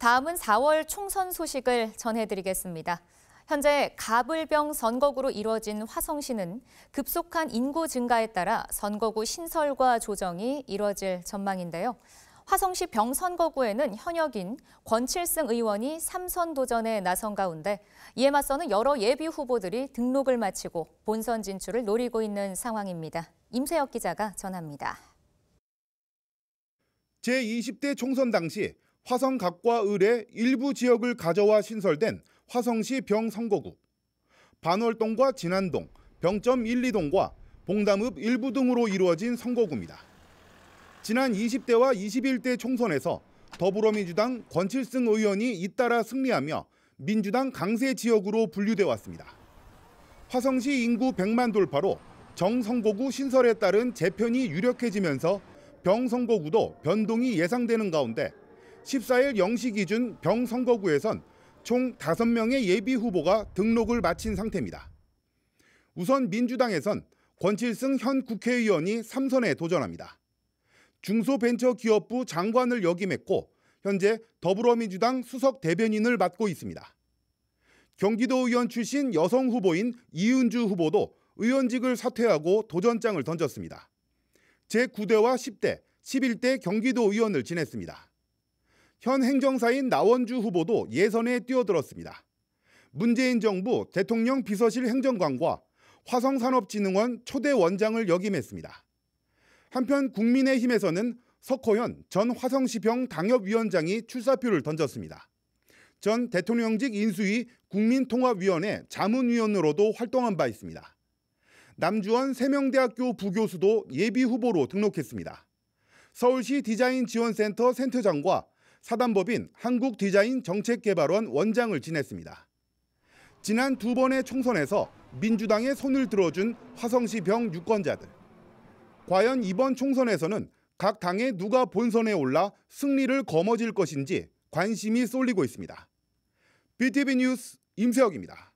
다음은 4월 총선 소식을 전해드리겠습니다. 현재 가불병 선거구로 이뤄진 화성시는 급속한 인구 증가에 따라 선거구 신설과 조정이 이뤄질 전망인데요. 화성시 병선거구에는 현역인 권칠승 의원이 3선 도전에 나선 가운데 이에 맞서는 여러 예비 후보들이 등록을 마치고 본선 진출을 노리고 있는 상황입니다. 임세혁 기자가 전합니다. 제20대 총선 당시 화성갑과 을의 일부 지역을 가져와 신설된 화성시 병선거구, 반월동과 진안동, 병점 1, 2동과 봉담읍 일부 등으로 이루어진 선거구입니다. 지난 20대와 21대 총선에서 더불어민주당 권칠승 의원이 잇따라 승리하며 민주당 강세 지역으로 분류돼 왔습니다. 화성시 인구 100만 돌파로 정선거구 신설에 따른 재편이 유력해지면서 병선거구도 변동이 예상되는 가운데 14일 0시 기준 병선거구에선 총 5명의 예비 후보가 등록을 마친 상태입니다. 우선 민주당에선 권칠승 현 국회의원이 3선에 도전합니다. 중소벤처기업부 장관을 역임했고 현재 더불어민주당 수석 대변인을 맡고 있습니다. 경기도 의원 출신 여성 후보인 이은주 후보도 의원직을 사퇴하고 도전장을 던졌습니다. 제9대와 10대, 11대 경기도 의원을 지냈습니다. 현 행정사인 나원주 후보도 예선에 뛰어들었습니다. 문재인 정부 대통령 비서실 행정관과 화성산업진흥원 초대 원장을 역임했습니다. 한편 국민의힘에서는 석호현 전 화성시병 당협위원장이 출사표를 던졌습니다. 전 대통령직 인수위 국민통합위원회 자문위원으로도 활동한 바 있습니다. 남주원 세명대학교 부교수도 예비 후보로 등록했습니다. 서울시 디자인 지원센터 센터장과 사단법인 한국디자인정책개발원 원장을 지냈습니다. 지난 두 번의 총선에서 민주당의 손을 들어준 화성시 병 유권자들. 과연 이번 총선에서는 각 당의 누가 본선에 올라 승리를 거머쥘 것인지 관심이 쏠리고 있습니다. BTV 뉴스 임세혁입니다.